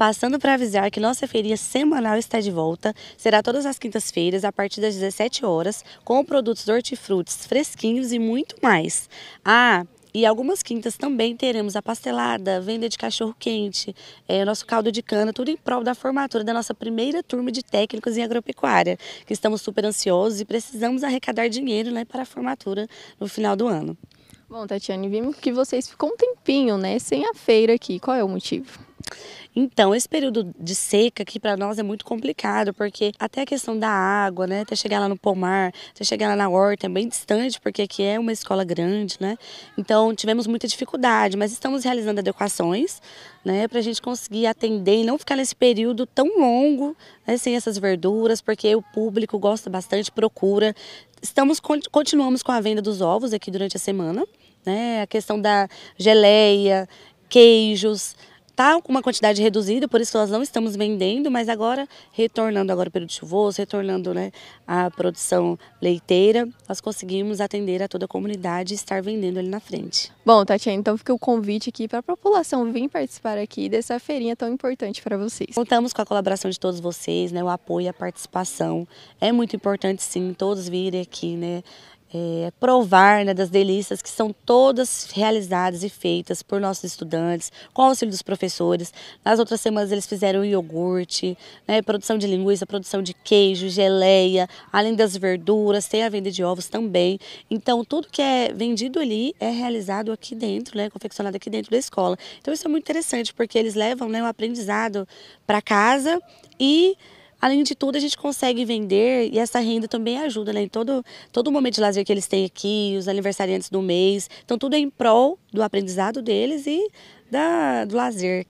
Passando para avisar que nossa feirinha semanal está de volta, será todas as quintas-feiras a partir das 17 horas, com produtos hortifrutis fresquinhos e muito mais. Ah, e algumas quintas também teremos a pastelada, venda de cachorro-quente, é, nosso caldo de cana, tudo em prol da formatura da nossa primeira turma de técnicos em agropecuária, que estamos super ansiosos e precisamos arrecadar dinheiro né, para a formatura no final do ano. Bom, Tatiane, vimos que vocês ficou um tempinho né, sem a feira aqui. Qual é o motivo? Então, esse período de seca aqui para nós é muito complicado, porque até a questão da água, né, até chegar lá no pomar, até chegar lá na horta é bem distante, porque aqui é uma escola grande, né? Então, tivemos muita dificuldade, mas estamos realizando adequações, né, para a gente conseguir atender e não ficar nesse período tão longo, né, sem essas verduras, porque o público gosta bastante, procura. Estamos continuamos com a venda dos ovos aqui durante a semana, né? A questão da geleia, queijos, está com uma quantidade reduzida, por isso nós não estamos vendendo, mas agora, retornando agora o período chuvoso, retornando né, a produção leiteira, nós conseguimos atender a toda a comunidade e estar vendendo ali na frente. Bom, Tatiana, então fica o convite aqui para a população vir participar aqui dessa feirinha tão importante para vocês. Contamos com a colaboração de todos vocês, né, o apoio, a participação. É muito importante, sim, todos virem aqui, né, é, provar né, das delícias que são todas realizadas e feitas por nossos estudantes, com auxílio dos professores. Nas outras semanas eles fizeram iogurte, né, produção de linguiça, produção de queijo, geleia, além das verduras, tem a venda de ovos também. Então tudo que é vendido ali é realizado aqui dentro, né, confeccionado aqui dentro da escola. Então isso é muito interessante porque eles levam né, o aprendizado para casa e Além de tudo, a gente consegue vender e essa renda também ajuda, né? Em todo, todo momento de lazer que eles têm aqui, os aniversariantes do mês. Então, tudo é em prol do aprendizado deles e da, do lazer.